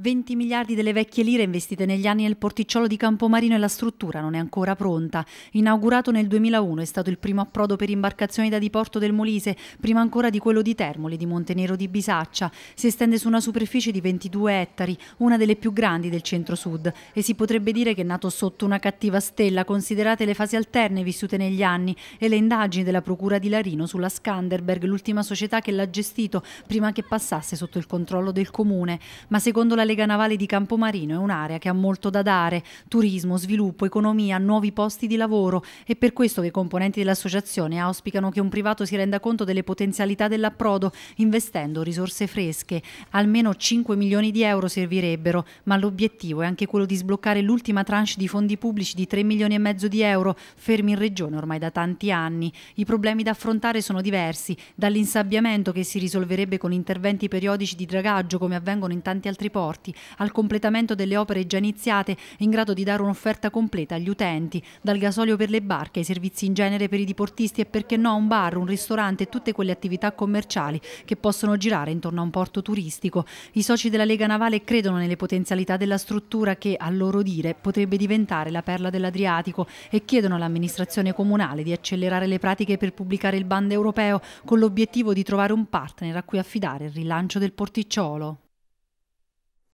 20 miliardi delle vecchie lire investite negli anni nel porticciolo di Campomarino e la struttura non è ancora pronta. Inaugurato nel 2001 è stato il primo approdo per imbarcazioni da diporto del Molise, prima ancora di quello di Termoli, di Montenero di Bisaccia. Si estende su una superficie di 22 ettari, una delle più grandi del centro-sud e si potrebbe dire che è nato sotto una cattiva stella, considerate le fasi alterne vissute negli anni e le indagini della procura di Larino sulla Skanderberg, l'ultima società che l'ha gestito prima che passasse sotto il controllo del comune. Ma secondo la Lega Navale di Campomarino è un'area che ha molto da dare, turismo, sviluppo, economia, nuovi posti di lavoro. È per questo che i componenti dell'associazione auspicano che un privato si renda conto delle potenzialità dell'approdo, investendo risorse fresche. Almeno 5 milioni di euro servirebbero, ma l'obiettivo è anche quello di sbloccare l'ultima tranche di fondi pubblici di 3 milioni e mezzo di euro, fermi in regione ormai da tanti anni. I problemi da affrontare sono diversi, dall'insabbiamento che si risolverebbe con interventi periodici di dragaggio come avvengono in tanti altri porti, trasporti, al completamento delle opere già iniziate in grado di dare un'offerta completa agli utenti, dal gasolio per le barche ai servizi in genere per i diportisti e perché no a un bar, un ristorante e tutte quelle attività commerciali che possono girare intorno a un porto turistico. I soci della Lega Navale credono nelle potenzialità della struttura che, a loro dire, potrebbe diventare la perla dell'Adriatico e chiedono all'amministrazione comunale di accelerare le pratiche per pubblicare il bando europeo con l'obiettivo di trovare un partner a cui affidare il rilancio del porticciolo.